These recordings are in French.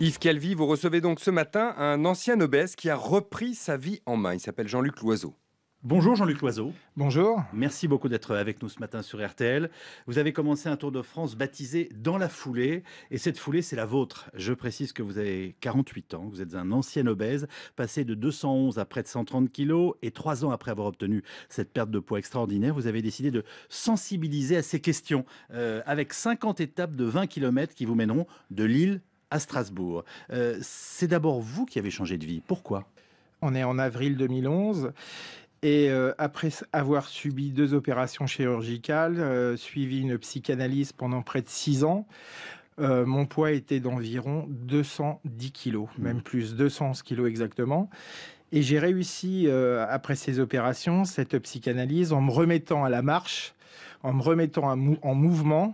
Yves Calvi, vous recevez donc ce matin un ancien obèse qui a repris sa vie en main. Il s'appelle Jean-Luc Loiseau. Bonjour Jean-Luc Loiseau. Bonjour. Merci beaucoup d'être avec nous ce matin sur RTL. Vous avez commencé un Tour de France baptisé Dans la foulée. Et cette foulée, c'est la vôtre. Je précise que vous avez 48 ans, vous êtes un ancien obèse, passé de 211 à près de 130 kilos. Et trois ans après avoir obtenu cette perte de poids extraordinaire, vous avez décidé de sensibiliser à ces questions euh, avec 50 étapes de 20 km qui vous mèneront de Lille à Strasbourg. Euh, c'est d'abord vous qui avez changé de vie. Pourquoi On est en avril 2011 et euh, après avoir subi deux opérations chirurgicales, euh, suivi une psychanalyse pendant près de six ans, mon poids était d'environ 210 kilos, mmh. même plus 211 kilos exactement. Et j'ai réussi, après ces opérations, cette psychanalyse, en me remettant à la marche, en me remettant en mouvement,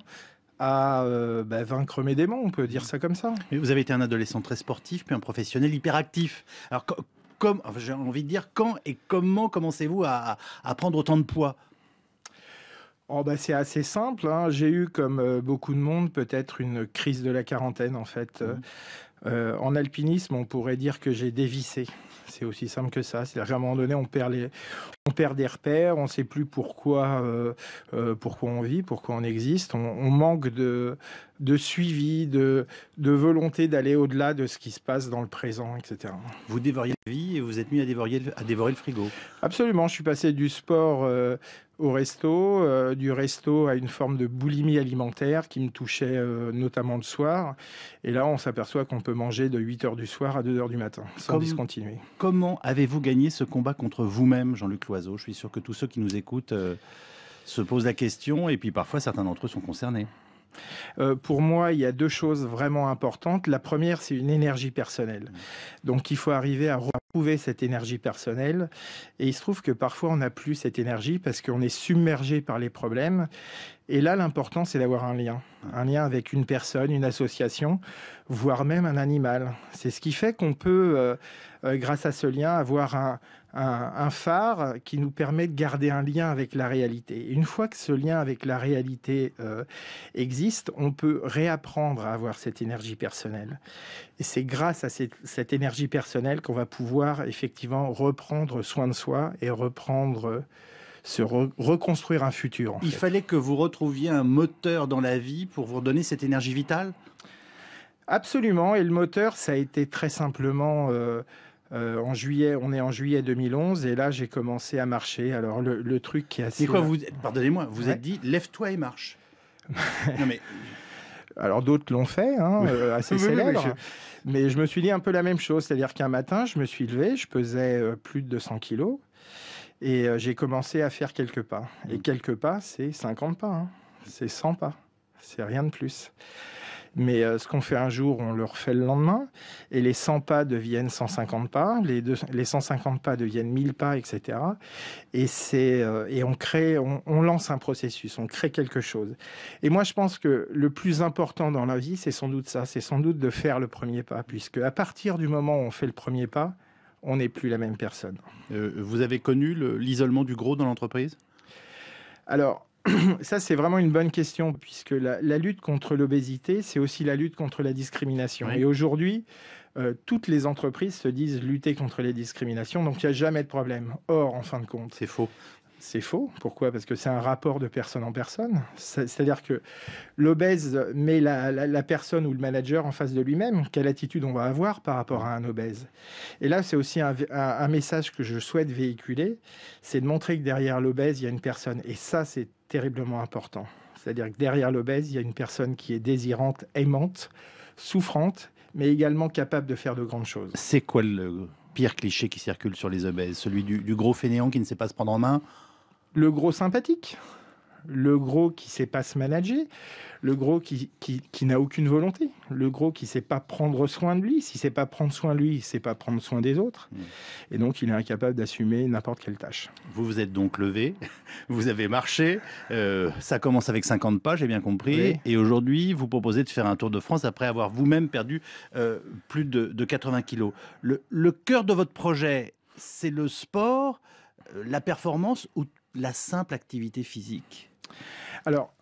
à euh, bah, vaincre mes démons, on peut dire ça comme ça. Mais vous avez été un adolescent très sportif, puis un professionnel hyperactif. Alors, comme, j'ai envie de dire, quand et comment commencez-vous à, prendre autant de poids Oh bah c'est assez simple. Hein. J'ai eu, comme euh, beaucoup de monde, peut-être une crise de la quarantaine en fait. Mmh. Euh, en alpinisme, on pourrait dire que j'ai dévissé. C'est aussi simple que ça. C'est-à-dire qu'à un moment donné, on perd, les, on perd des repères, on ne sait plus pourquoi, euh, euh, pourquoi on vit, pourquoi on existe. on manque de, de suivi, de, volonté d'aller au-delà de ce qui se passe dans le présent, etc. Vous dévoriez la vie et vous êtes mis à dévorer, le frigo. Absolument, je suis passé du sport euh, au resto, euh, du resto à une forme de boulimie alimentaire qui me touchait euh, notamment le soir. Et là, on s'aperçoit qu'on peut manger de 8h du soir à 2h du matin, sans discontinuer. Comment avez-vous gagné ce combat contre vous-même, Jean-Luc Loiseau Je suis sûr que tous ceux qui nous écoutent se posent la question et puis parfois certains d'entre eux sont concernés. Euh, pour moi, il y a deux choses vraiment importantes. La première, c'est une énergie personnelle. Mm. Donc, il faut arriver à retrouver cette énergie personnelle. Et il se trouve que parfois, on n'a plus cette énergie parce qu'on est submergé par les problèmes. Et là, l'important, c'est d'avoir un lien. Un lien avec une personne, une association, voire même un animal. C'est ce qui fait qu'on peut, euh, euh, grâce à ce lien, avoir un, un, phare qui nous permet de garder un lien avec la réalité. une fois que ce lien avec la réalité euh, existe, on peut réapprendre à avoir cette énergie personnelle. Et c'est grâce à cette, énergie personnelle qu'on va pouvoir effectivement reprendre soin de soi et reprendre... se reconstruire un futur. Il fallait que vous retrouviez un moteur dans la vie pour vous redonner cette énergie vitale Absolument, et le moteur, ça a été très simplement euh, euh, en juillet, on est en juillet 2011 et là j'ai commencé à marcher. Alors le, truc qui est assez. Euh, pardonnez-moi, vous êtes dit lève-toi et marche. Alors d'autres l'ont fait, hein, euh, assez célèbre. Mais je me suis dit un peu la même chose, c'est-à-dire qu'un matin je me suis levé, je pesais plus de 200 kilos et j'ai commencé à faire quelques pas. Et mm. quelques pas, c'est 50 pas, hein. c'est 100 pas, c'est rien de plus. Mais euh, ce qu'on fait un jour, on le refait le lendemain. Et les 100 pas deviennent 150 pas, les, deux, les 150 pas deviennent 1000 pas, etc. Et, c'est, euh, et on crée, on, lance un processus, on crée quelque chose. Et moi, je pense que le plus important dans la vie, c'est sans doute ça, c'est sans doute de faire le premier pas, puisque à partir du moment où on fait le premier pas, on n'est plus la même personne. Euh, vous avez connu l'isolement du gros dans l'entreprise Alors, ça, c'est vraiment une bonne question, puisque la, lutte contre l'obésité, c'est aussi la lutte contre la discrimination. Et aujourd'hui, euh, toutes les entreprises se disent lutter contre les discriminations, donc il n'y a jamais de problème. Or, en fin de compte, c'est faux. C'est faux. Pourquoi Parce que c'est un rapport de personne en personne. C'est-à-dire que l'obèse met la, personne ou le manager en face de lui-même. Quelle attitude on va avoir par rapport à un obèse Et là, c'est aussi un, message que je souhaite véhiculer. C'est de montrer que derrière l'obèse, il y a une personne. Et ça, c'est terriblement important. C'est-à-dire que derrière l'obèse, il y a une personne qui est désirante, aimante, souffrante, mais également capable de faire de grandes choses. C'est quoi le pire cliché qui circule sur les obèses Celui du gros fainéant qui ne sait pas se prendre en main le gros sympathique, le gros qui sait pas se manager, le gros qui, n'a aucune volonté, le gros qui sait pas prendre soin de lui. si c'est pas prendre soin de lui, c'est pas prendre soin des autres. Mmh. Et donc, il est incapable d'assumer n'importe quelle tâche. Vous vous êtes donc levé, vous avez marché. Euh, ça commence avec 50 pas, j'ai bien compris. Et aujourd'hui, vous proposez de faire un tour de France après avoir vous-même perdu euh, plus de, 80 kilos. Le, le cœur de votre projet, c'est le sport, euh, la performance ou la simple activité physique Alors,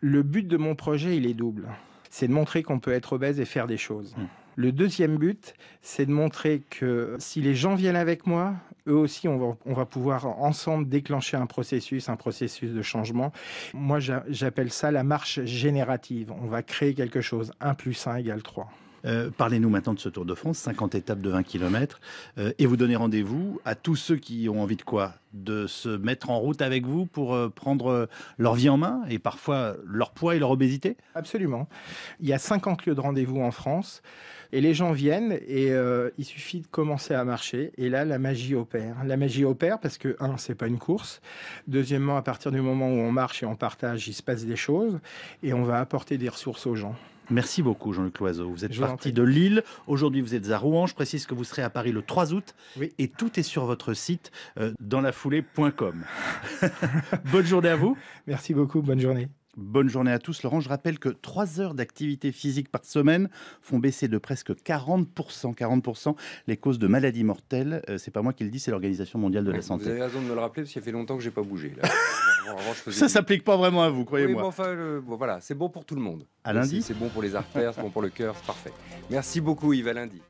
le but de mon projet, il est double. C'est de montrer qu'on peut être obèse et faire des choses. Hmm. Le deuxième but, c'est de montrer que si les gens viennent avec moi, eux aussi, on va, on va pouvoir ensemble déclencher un processus, un processus de changement. Moi, j'appelle ça la marche générative. On va créer quelque chose. 1 plus 1 égale 3. Euh, parlez-nous maintenant de ce Tour de France, 50 étapes de 20 km, euh, et vous donnez rendez-vous à tous ceux qui ont envie de quoi De se mettre en route avec vous pour euh, prendre leur vie en main et parfois leur poids et leur obésité Absolument. Il y a 50 lieux de rendez-vous en France, et les gens viennent, et il suffit de commencer à marcher, et là, la magie opère. La magie opère parce que, un, c'est pas une course. Deuxièmement, à partir du moment où on marche et on partage, il se passe des choses, et on va apporter des ressources aux gens. Merci beaucoup Jean-Luc Loiseau. Vous êtes parti de Lille. Aujourd'hui, vous êtes à Rouen. Je précise que vous serez à Paris le 3 août. Et tout est sur votre site euh, danslafoulée.com. bonne journée à vous. Merci beaucoup. Bonne journée. Bonne journée à tous. Laurent, je rappelle que 3 heures d'activité physique par semaine font baisser de presque 40%, 40% les causes de maladies mortelles. Euh, c'est pas moi qui le dis, c'est l'Organisation mondiale de la santé. Vous avez raison de me le rappeler parce qu'il fait longtemps que j'ai pas bougé. Là. ça s'applique pas vraiment à vous, croyez-moi. bon, voilà, c'est bon pour tout le monde. À lundi. C'est bon pour les artères, c'est bon pour le cœur, c'est parfait. Merci beaucoup, Yves, à lundi.